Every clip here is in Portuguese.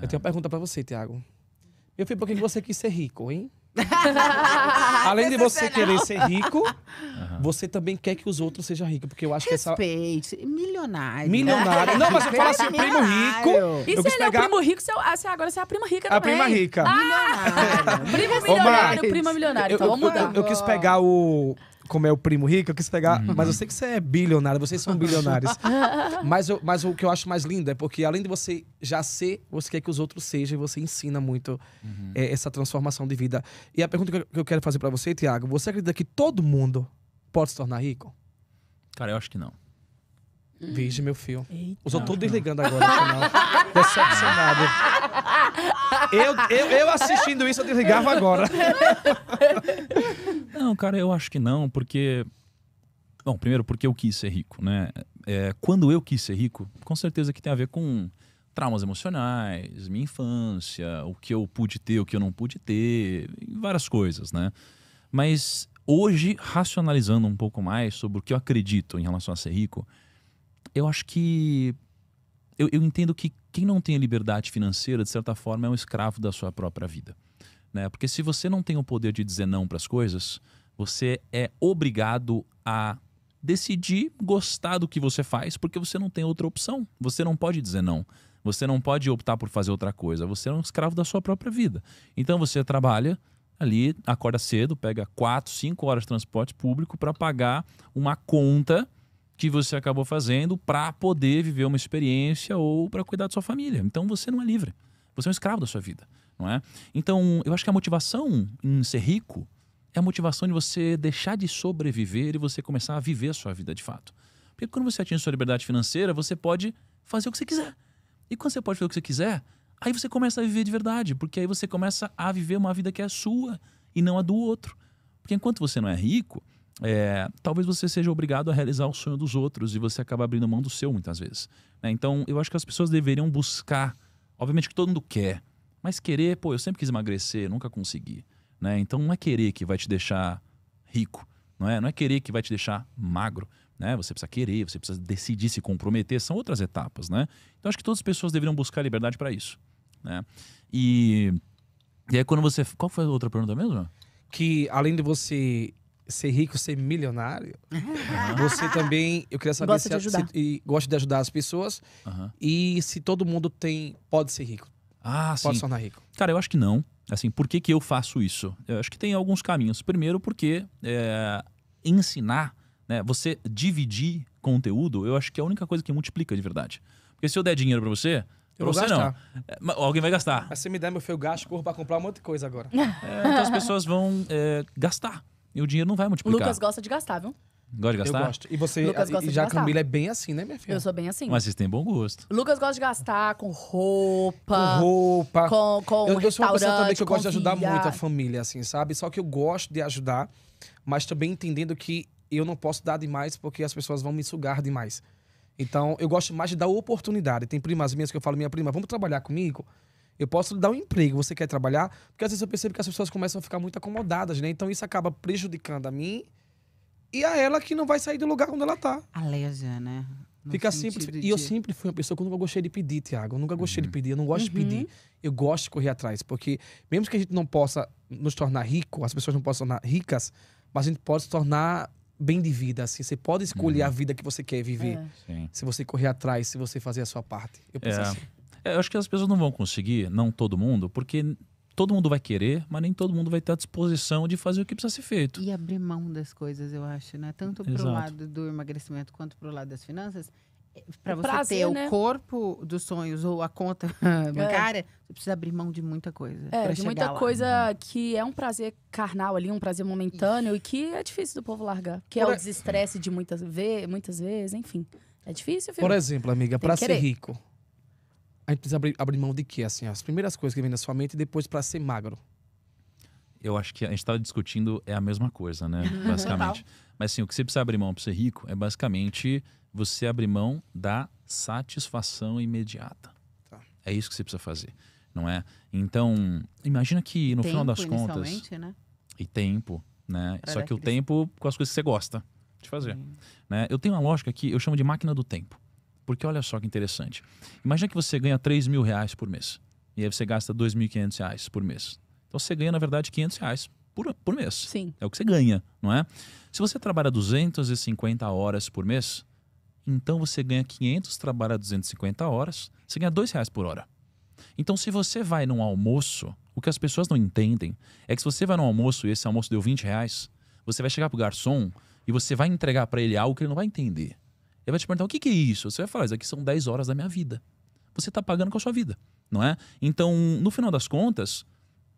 Eu tenho uma pergunta para você, Tiago. Meu filho, por que você quis ser rico, hein? Além de você querer ser rico, uhum. você também quer que os outros sejam ricos. Porque eu acho Respeite. que essa. Milionário. Milionário. Não, mas você fala assim, o primo rico. E eu se ele pegar... é o primo rico, eu... Ah, agora você é a prima rica também. A prima rica. Ah! Milionário. primo milionário, prima milionária. Então eu, vamos mudar. Eu, eu, quis pegar o como é o primo rico, eu quis pegar. Uhum. Mas eu sei que você é bilionário, vocês são bilionários. mas, eu, mas o que eu acho mais lindo é porque, além de você já ser, você quer que os outros sejam e você ensina muito uhum. é, essa transformação de vida. E a pergunta que eu quero fazer para você, Tiago, você acredita que todo mundo pode se tornar rico? Cara, eu acho que não. Hum. Veja, meu filho. Eita, eu só tô desligando agora, final. Decepcionado. Eu, eu, eu assistindo isso, eu desligava agora. não, cara, eu acho que não, porque. Bom, primeiro, porque eu quis ser rico, né? É, quando eu quis ser rico, com certeza que tem a ver com traumas emocionais, minha infância, o que eu pude ter, o que eu não pude ter, várias coisas, né? Mas hoje, racionalizando um pouco mais sobre o que eu acredito em relação a ser rico, eu acho que. Eu, eu entendo que quem não tem liberdade financeira, de certa forma, é um escravo da sua própria vida. Né? Porque se você não tem o poder de dizer não para as coisas, você é obrigado a decidir gostar do que você faz, porque você não tem outra opção. Você não pode dizer não. Você não pode optar por fazer outra coisa. Você é um escravo da sua própria vida. Então você trabalha ali, acorda cedo, pega 4, 5 horas de transporte público para pagar uma conta que você acabou fazendo para poder viver uma experiência ou para cuidar da sua família. Então você não é livre. Você é um escravo da sua vida, não é? Então, eu acho que a motivação em ser rico é a motivação de você deixar de sobreviver e você começar a viver a sua vida de fato. Porque quando você atinge sua liberdade financeira, você pode fazer o que você quiser. E quando você pode fazer o que você quiser, aí você começa a viver de verdade, porque aí você começa a viver uma vida que é sua e não a do outro. Porque enquanto você não é rico, é, talvez você seja obrigado a realizar o sonho dos outros e você acaba abrindo mão do seu muitas vezes. Né? Então, eu acho que as pessoas deveriam buscar, obviamente que todo mundo quer, mas querer, pô, eu sempre quis emagrecer, nunca consegui. Né? Então, não é querer que vai te deixar rico, não é? Não é querer que vai te deixar magro. Né? Você precisa querer, você precisa decidir se comprometer, são outras etapas, né? Então acho que todas as pessoas deveriam buscar liberdade para isso, né? E, e aí quando você, qual foi a outra pergunta mesmo? Que além de você ser rico, ser milionário, você também. Eu queria saber gosta se, se, e gosta de ajudar as pessoas uhum. e se todo mundo tem pode ser rico. Ah, pode sim. tornar rico. Cara, eu acho que não. Assim, por que, que eu faço isso? Eu acho que tem alguns caminhos. Primeiro, porque é, ensinar, né, você dividir conteúdo, eu acho que é a única coisa que multiplica de verdade. Porque se eu der dinheiro para você, eu você não. É, alguém vai gastar. Mas se me der meu fio gasto, corro pra comprar um monte de coisa agora. É, então as pessoas vão é, gastar. E o dinheiro não vai multiplicar. Lucas gosta de gastar, viu? Gosta de gastar? Eu gosto. E você Lucas gosta e de já Camila é bem assim, né, minha filha? Eu sou bem assim. Mas vocês têm bom gosto. Lucas gosta de gastar com roupa. Com roupa. Com, com eu, eu sou uma pessoa também que eu gosto de ajudar muito a família, assim, sabe? Só que eu gosto de ajudar, mas também entendendo que eu não posso dar demais porque as pessoas vão me sugar demais. Então, eu gosto mais de dar oportunidade. Tem primas minhas que eu falo, minha prima, vamos trabalhar comigo? Eu posso dar um emprego, você quer trabalhar? Porque às vezes eu percebo que as pessoas começam a ficar muito acomodadas, né? Então isso acaba prejudicando a mim e a ela que não vai sair do lugar onde ela tá. Aleja, né? No Fica simples. De... E eu sempre fui uma pessoa que eu nunca gostei de pedir, Tiago. Eu nunca gostei uhum. de pedir, eu não gosto uhum. de pedir. Uhum. Eu gosto de correr atrás, porque mesmo que a gente não possa nos tornar rico, as pessoas não possam tornar ricas, mas a gente pode se tornar bem de vida, assim. Você pode escolher uhum. a vida que você quer viver. É. Se você correr atrás, se você fazer a sua parte. Eu penso é. assim. É, eu acho que as pessoas não vão conseguir, não todo mundo, porque todo mundo vai querer, mas nem todo mundo vai ter a disposição de fazer o que precisa ser feito. E abrir mão das coisas, eu acho, né? Tanto para o lado do emagrecimento quanto para o lado das finanças. É, para você prazer, ter né? o corpo dos sonhos ou a conta é. bancária, é. você precisa abrir mão de muita coisa. É, de muita lá. coisa né? que é um prazer carnal ali, um prazer momentâneo Isso. e que é difícil do povo largar. Que é Por é o desestresse de muitas, ve muitas vezes, enfim. É difícil, filho. Por exemplo, amiga, para ser rico, a gente precisa abrir, abrir mão de quê? Assim, as primeiras coisas que vem na sua mente e depois para ser magro. Eu acho que a gente estava tá discutindo é a mesma coisa, né? Basicamente. Mas sim, o que você precisa abrir mão para ser rico é basicamente você abrir mão da satisfação imediata. Tá. É isso que você precisa fazer, não é? Então, imagina que no tempo, final das contas. Né? E tempo, né? Pra Só que o tempo com as coisas que você gosta de fazer. Né? Eu tenho uma lógica que eu chamo de máquina do tempo. Porque olha só que interessante. Imagina que você ganha 3 mil reais por mês. E aí você gasta 2.500 reais por mês. Então você ganha, na verdade, 500 reais por, por mês. Sim. É o que você ganha, não é? Se você trabalha 250 horas por mês, então você ganha 500, trabalha 250 horas, você ganha 2 reais por hora. Então, se você vai num almoço, o que as pessoas não entendem é que se você vai num almoço e esse almoço deu 20 reais, você vai chegar pro garçom e você vai entregar para ele algo que ele não vai entender. Ele vai te perguntar o que, que é isso? Você vai falar, isso aqui são 10 horas da minha vida. Você está pagando com a sua vida, não é? Então, no final das contas,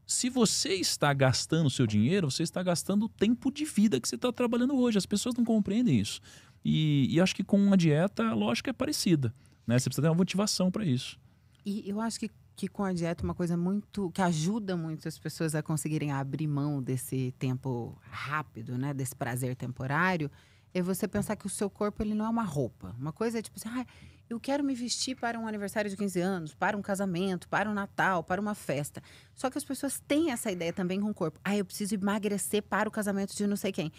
se você está gastando seu dinheiro, você está gastando o tempo de vida que você está trabalhando hoje. As pessoas não compreendem isso. E, e acho que com uma dieta, a lógica é parecida. Né? Você precisa ter uma motivação para isso. E eu acho que, que com a dieta, é uma coisa muito. que ajuda muito as pessoas a conseguirem abrir mão desse tempo rápido, né? desse prazer temporário, é você pensar que o seu corpo ele não é uma roupa. Uma coisa é tipo assim, ah, eu quero me vestir para um aniversário de 15 anos, para um casamento, para um Natal, para uma festa. Só que as pessoas têm essa ideia também com o corpo. Ah, eu preciso emagrecer para o casamento de não sei quem.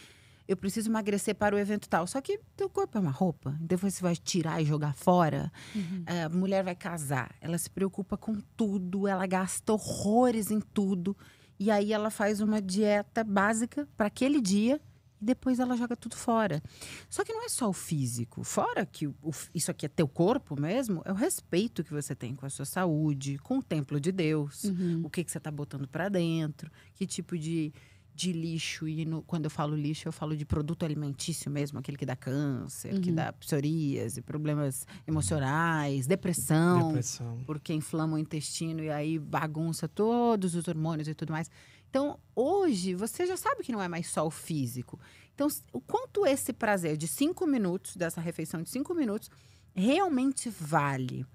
Eu preciso emagrecer para o evento tal. Só que teu corpo é uma roupa. Depois então, você vai tirar e jogar fora. Uhum. Eh, a mulher vai casar. Ela se preocupa com tudo. Ela gasta horrores em tudo. E aí ela faz uma dieta básica para aquele dia e depois ela joga tudo fora. Só que não é só o físico. Fora que o, isso aqui é teu corpo mesmo, é o respeito que você tem com a sua saúde, com o templo de Deus, uhum. o que, que você está botando para dentro, que tipo de, de lixo. E no, quando eu falo lixo, eu falo de produto alimentício mesmo, aquele que dá câncer, uhum. que dá uhum. psoríase, problemas emocionais, depressão, depressão. Porque inflama o intestino e aí bagunça todos os hormônios e tudo mais. Então, hoje, você já sabe que não é mais só o físico. Então, o quanto esse prazer de cinco minutos, dessa refeição de cinco minutos, realmente vale?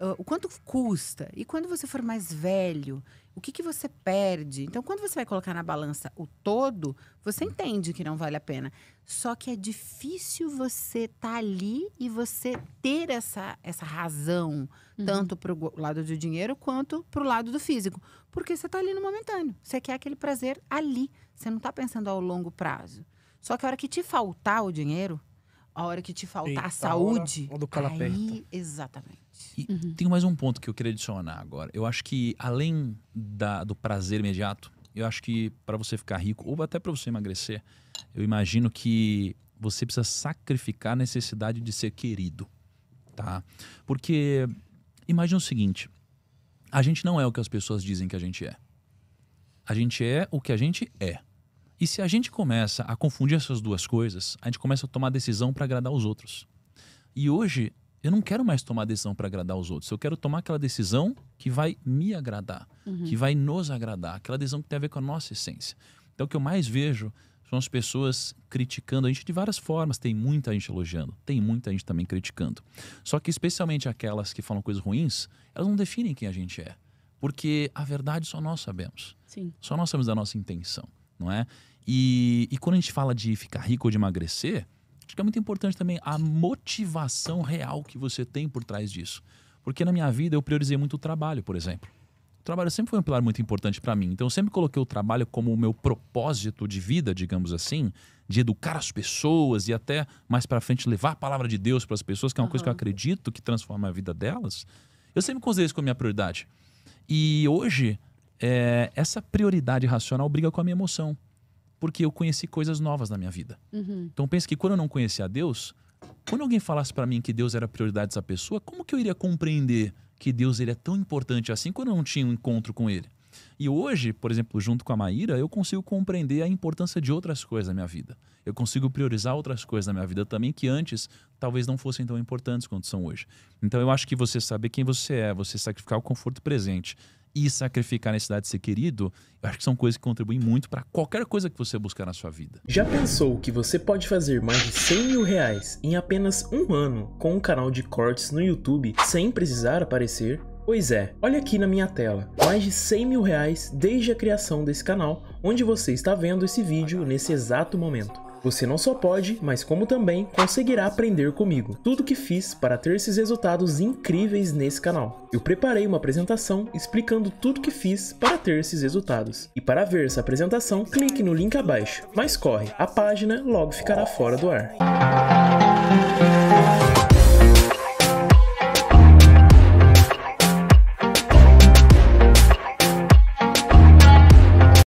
Ah, o quanto custa. E quando você for mais velho, o que, que você perde? Então, quando você vai colocar na balança o todo, você entende que não vale a pena. Só que é difícil você estar tá ali e você ter essa, essa razão, uhum. tanto para o lado do dinheiro quanto para o lado do físico. Porque você está ali no momentâneo. Você quer aquele prazer ali. Você não está pensando ao longo prazo. Só que a hora que te faltar o dinheiro, a hora que te faltar Eita, a saúde. A hora do aí, exatamente. E uhum. tem mais um ponto que eu queria adicionar agora. Eu acho que além da, do prazer imediato, eu acho que para você ficar rico ou até para você emagrecer, eu imagino que você precisa sacrificar a necessidade de ser querido, tá? Porque imagina o seguinte, a gente não é o que as pessoas dizem que a gente é. A gente é o que a gente é. E se a gente começa a confundir essas duas coisas, a gente começa a tomar decisão para agradar os outros. E hoje eu não quero mais tomar decisão para agradar os outros. Eu quero tomar aquela decisão que vai me agradar, uhum. que vai nos agradar, aquela decisão que tem a ver com a nossa essência. Então, o que eu mais vejo são as pessoas criticando a gente de várias formas. Tem muita gente elogiando, tem muita gente também criticando. Só que, especialmente aquelas que falam coisas ruins, elas não definem quem a gente é. Porque a verdade só nós sabemos. Sim. Só nós sabemos da nossa intenção, não é? E, e quando a gente fala de ficar rico ou de emagrecer, Acho que é muito importante também a motivação real que você tem por trás disso. Porque na minha vida eu priorizei muito o trabalho, por exemplo. O trabalho sempre foi um pilar muito importante para mim. Então eu sempre coloquei o trabalho como o meu propósito de vida, digamos assim, de educar as pessoas e até mais para frente levar a palavra de Deus para as pessoas, que é uma uhum. coisa que eu acredito que transforma a vida delas. Eu sempre considerei isso como minha prioridade. E hoje, é, essa prioridade racional briga com a minha emoção porque eu conheci coisas novas na minha vida. Uhum. Então pense que quando eu não conhecia Deus, quando alguém falasse para mim que Deus era a prioridade dessa pessoa, como que eu iria compreender que Deus ele é tão importante assim quando eu não tinha um encontro com ele? E hoje, por exemplo, junto com a Maíra, eu consigo compreender a importância de outras coisas na minha vida. Eu consigo priorizar outras coisas na minha vida também que antes talvez não fossem tão importantes quanto são hoje. Então eu acho que você saber quem você é, você sacrificar o conforto presente, e sacrificar a necessidade de ser querido, eu acho que são coisas que contribuem muito para qualquer coisa que você buscar na sua vida. Já pensou que você pode fazer mais de 100 mil reais em apenas um ano com um canal de cortes no YouTube sem precisar aparecer? Pois é, olha aqui na minha tela, mais de 100 mil reais desde a criação desse canal, onde você está vendo esse vídeo nesse exato momento. Você não só pode, mas como também conseguirá aprender comigo tudo que fiz para ter esses resultados incríveis nesse canal. Eu preparei uma apresentação explicando tudo que fiz para ter esses resultados. E para ver essa apresentação, clique no link abaixo. Mas corre, a página logo ficará fora do ar.